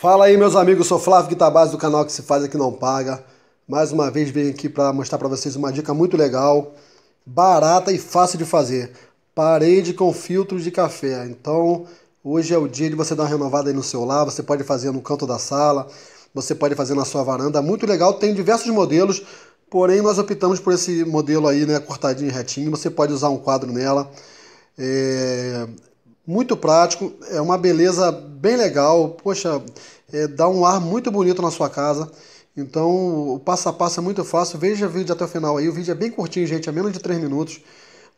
Fala aí, meus amigos, sou Flávio Guitabase do canal que se faz aqui não paga. Mais uma vez vim aqui para mostrar para vocês uma dica muito legal, barata e fácil de fazer. Parede com filtros de café. Então, hoje é o dia de você dar uma renovada aí no seu lar, você pode fazer no canto da sala, você pode fazer na sua varanda. Muito legal, tem diversos modelos, porém nós optamos por esse modelo aí, né, cortadinho retinho, você pode usar um quadro nela. É, muito prático, é uma beleza bem legal, poxa, é, dá um ar muito bonito na sua casa. Então o passo a passo é muito fácil, veja o vídeo até o final aí, o vídeo é bem curtinho, gente, é menos de 3 minutos.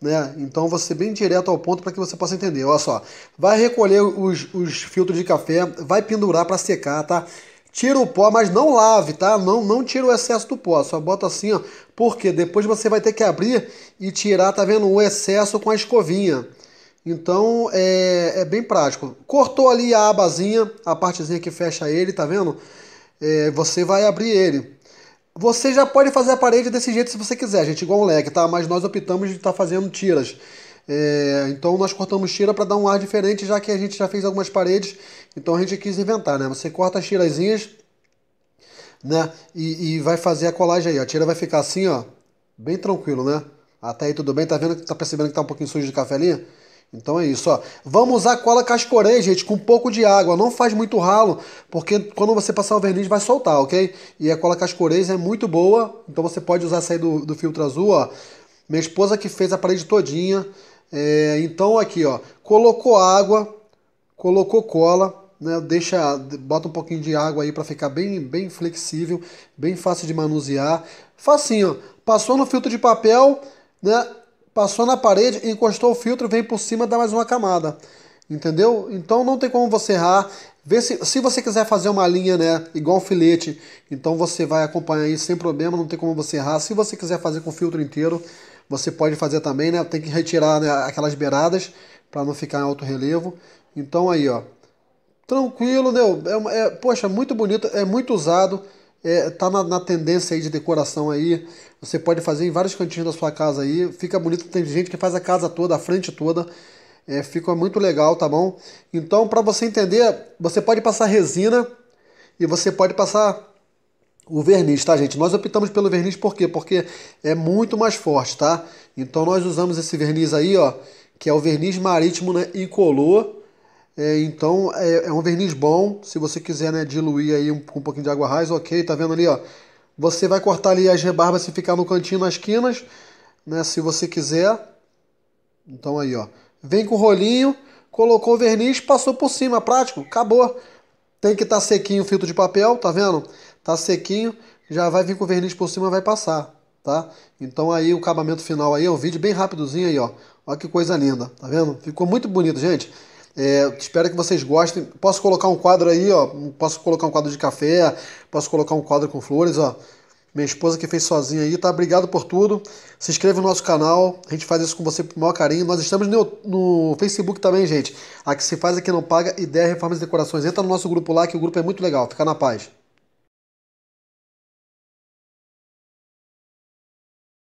Né? Então você bem direto ao ponto para que você possa entender. Olha só, vai recolher os, os filtros de café, vai pendurar para secar, tá? Tira o pó, mas não lave, tá? Não, não tira o excesso do pó, só bota assim, ó. Porque depois você vai ter que abrir e tirar, tá vendo, o excesso com a escovinha. Então é, é bem prático. Cortou ali a abazinha, a partezinha que fecha ele, tá vendo? É, você vai abrir ele. Você já pode fazer a parede desse jeito se você quiser, gente, igual um leque, tá? Mas nós optamos de estar tá fazendo tiras. É, então nós cortamos tira para dar um ar diferente, já que a gente já fez algumas paredes, então a gente quis inventar, né? Você corta as tirazinhas, né? E, e vai fazer a colagem aí. A tira vai ficar assim, ó, bem tranquilo, né? Até aí tudo bem, tá vendo? Tá percebendo que tá um pouquinho sujo de café ali? Então é isso, ó. Vamos usar cola cascorém, gente, com um pouco de água. Não faz muito ralo, porque quando você passar o verniz vai soltar, ok? E a cola cascorém é muito boa, então você pode usar essa aí do, do filtro azul, ó. Minha esposa que fez a parede todinha. É, então aqui, ó, colocou água, colocou cola, né? Deixa, bota um pouquinho de água aí para ficar bem, bem flexível, bem fácil de manusear. Facinho, passou no filtro de papel, né? passou na parede, encostou o filtro, vem por cima, dá mais uma camada. Entendeu? Então não tem como você errar. Vê se, se você quiser fazer uma linha, né? Igual um filete, então você vai acompanhar aí sem problema, não tem como você errar. Se você quiser fazer com o filtro inteiro, você pode fazer também, né? Tem que retirar né, aquelas beiradas para não ficar em alto relevo. Então aí, ó. Tranquilo, deu. Né? É, é, poxa, muito bonito, é muito usado é, tá na, na, tendência aí de decoração aí. Você pode fazer em vários cantinhos da sua casa aí. Fica bonito, tem gente que faz a casa toda, a frente toda. É, fica muito legal, tá bom? Então, para você entender, você pode passar resina e você pode passar o verniz, tá, gente? Nós optamos pelo verniz por quê? Porque é muito mais forte, tá? Então, nós usamos esse verniz aí, ó, que é o verniz marítimo né, incolor é, então é, é, um verniz bom. Se você quiser né, diluir aí um, um pouquinho de água raiz, ok. Tá vendo ali, ó? Você vai cortar ali as rebarbas se ficar no cantinho, nas quinas, né? Se você quiser. Então aí, ó. Vem com o rolinho, colocou o verniz, passou por cima, prático, acabou. Tem que estar tá sequinho o filtro de papel, tá vendo? Tá sequinho, já vai vir com o verniz por cima, vai passar, tá? Então aí o acabamento final aí, é um vídeo bem rápidozinho aí, ó. Olha que coisa linda, tá vendo? Ficou muito bonito, gente. É, espero que vocês gostem. Posso colocar um quadro aí, ó. Posso colocar um quadro de café, posso colocar um quadro com flores, ó. Minha esposa que fez sozinha aí, tá? Obrigado por tudo. Se inscreve no nosso canal, a gente faz isso com você com o maior carinho. Nós estamos no, no Facebook também, gente. A que se faz aqui não paga, ideia, reformas e decorações. Entra no nosso grupo lá, que o grupo é muito legal. Fica na paz.